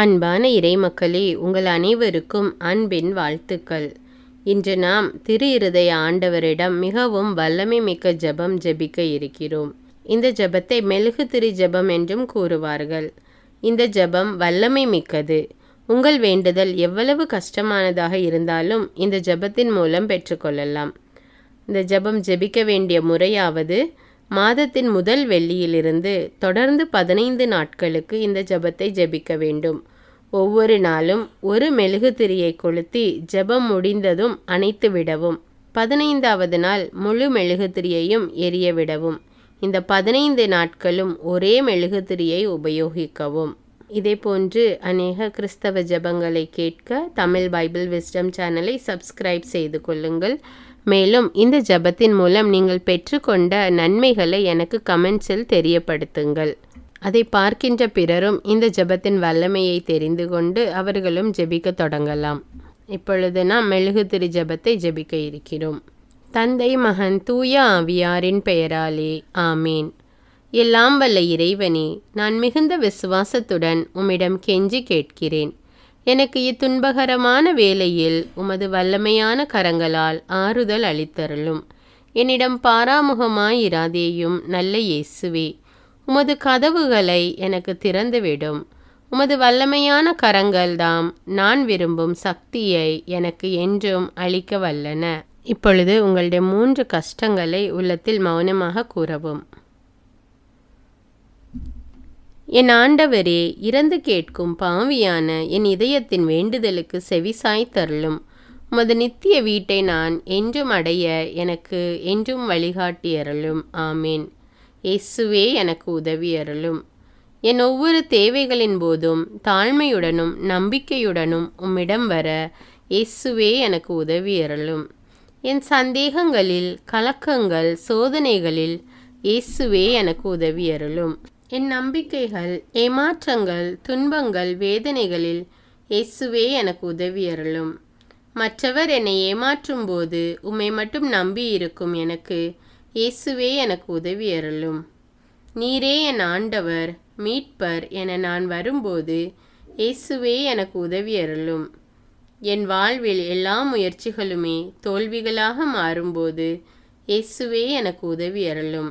அன்பான இறைமக்களே உங்கள் அனைவருக்கும் அன்பின் வாழ்த்துக்கள் இன்று நாம் திரு இருதய ஆண்டவரிடம் மிகவும் வல்லமை மிக்க ஜபம் ஜபிக்க இருக்கிறோம் இந்த ஜபத்தை மெழுகு திரு ஜபம் என்றும் கூறுவார்கள் இந்த ஜபம் வல்லமை மிக்கது உங்கள் வேண்டுதல் எவ்வளவு கஷ்டமானதாக இருந்தாலும் இந்த ஜபத்தின் மூலம் பெற்றுக்கொள்ளலாம் இந்த ஜபம் ஜபிக்க வேண்டிய முறையாவது மாதத்தின் முதல் வெள்ளியிலிருந்து தொடர்ந்து பதினைந்து நாட்களுக்கு இந்த ஜபத்தை ஜபிக்க வேண்டும் ஒவ்வொரு நாளும் ஒரு மெழுகுத்திரியை கொளுத்தி ஜபம் முடிந்ததும் அணைத்து விடவும் பதினைந்தாவது நாள் முழு மெழுகுத்திரியையும் எரிய விடவும் இந்த பதினைந்து நாட்களும் ஒரே மெழுகுத்திரியை உபயோகிக்கவும் இதே போன்று அநேக கிறிஸ்தவ ஜபங்களை கேட்க தமிழ் பைபிள் விஸ்டம் சேனலை சப்ஸ்கிரைப் செய்து கொள்ளுங்கள் மேலும் இந்த ஜபத்தின் மூலம் நீங்கள் பெற்றுக்கொண்ட நன்மைகளை எனக்கு கமெண்ட்ஸில் தெரியப்படுத்துங்கள் அதை பார்க்கின்ற பிறரும் இந்த ஜபத்தின் வல்லமையை தெரிந்து கொண்டு அவர்களும் ஜெபிக்க தொடங்கலாம் இப்பொழுது நாம் மெழுகு திரு ஜபத்தை ஜெபிக்க இருக்கிறோம் தந்தை மகன் தூய ஆவியாரின் பெயராலே ஆமீன் எல்லாம் வல்ல இறைவனே நான் மிகுந்த விசுவாசத்துடன் உம்மிடம் கெஞ்சி கேட்கிறேன் எனக்கு இத்துன்பகரமான வேலையில் உமது வல்லமையான கரங்களால் ஆறுதல் அளித்தருளும் என்னிடம் பாராமுகமாயிராதேயும் நல்ல இயேசுவே உமது கதவுகளை எனக்கு திறந்துவிடும் உமது வல்லமையான கரங்கள்தாம் நான் விரும்பும் சக்தியை எனக்கு என்றும் அளிக்க வல்லன இப்பொழுது உங்களுடைய மூன்று கஷ்டங்களை உள்ளத்தில் மௌனமாக கூறவும் என் ஆண்டவரே இறந்து கேட்கும் பாவியான என் இதயத்தின் வேண்டுதலுக்கு செவிசாய் தருளும் உமது நித்திய வீட்டை நான் என்றும் அடைய எனக்கு என்றும் வழிகாட்டியறலும் ஆமேன் இயேசுவே எனக்கு உதவியறலும் என் ஒவ்வொரு தேவைகளின் போதும் தாழ்மையுடனும் நம்பிக்கையுடனும் உம்மிடம் வர இயேசுவே எனக்கு உதவியறலும் என் சந்தேகங்களில் கலக்கங்கள் சோதனைகளில் இயேசுவே எனக்கு உதவியறலும் என் நம்பிக்கைகள் ஏமாற்றங்கள் துன்பங்கள் வேதனைகளில் இயேசுவே எனக்கு உதவியருளும் மற்றவர் என்னை ஏமாற்றும் போது உம்மை மட்டும் நம்பி இருக்கும் எனக்கு இயேசுவே எனக்கு உதவியருளும் நீரே என் ஆண்டவர் மீட்பர் என நான் வரும்போது இயேசுவே எனக்கு உதவியருளும் என் வாழ்வில் எல்லா முயற்சிகளுமே தோல்விகளாக மாறும்போது இயேசுவே எனக்கு உதவியருளும் அருளும்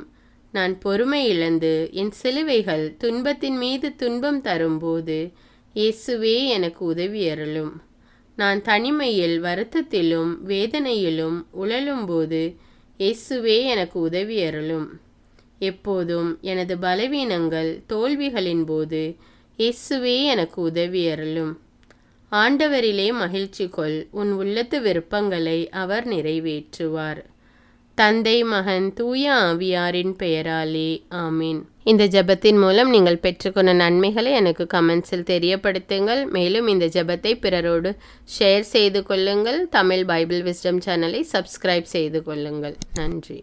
நான் பொறுமை இழந்து என் சிலுவைகள் துன்பத்தின் மீது துன்பம் தரும்போது இயேசுவே எனக்கு உதவி அருளும் நான் தனிமையில் வருத்தத்திலும் வேதனையிலும் உழலும்போது இயேசுவே எனக்கு உதவி அருளும் எப்போதும் எனது பலவீனங்கள் தோல்விகளின் போது இயேசுவே எனக்கு உதவி அருளும் ஆண்டவரிலே மகிழ்ச்சி கொள் உன் உள்ளத்து விருப்பங்களை அவர் நிறைவேற்றுவார் தந்தை மகன் தூய ஆவியாரின் பெயராலே ஆமீன் இந்த ஜபத்தின் மூலம் நீங்கள் பெற்றுக்கொண்ட நன்மைகளை எனக்கு கமெண்ட்ஸில் தெரியப்படுத்துங்கள் மேலும் இந்த ஜபத்தை பிறரோடு ஷேர் செய்து கொள்ளுங்கள் தமிழ் பைபிள் விஸ்டம் சேனலை சப்ஸ்கிரைப் செய்து கொள்ளுங்கள் நன்றி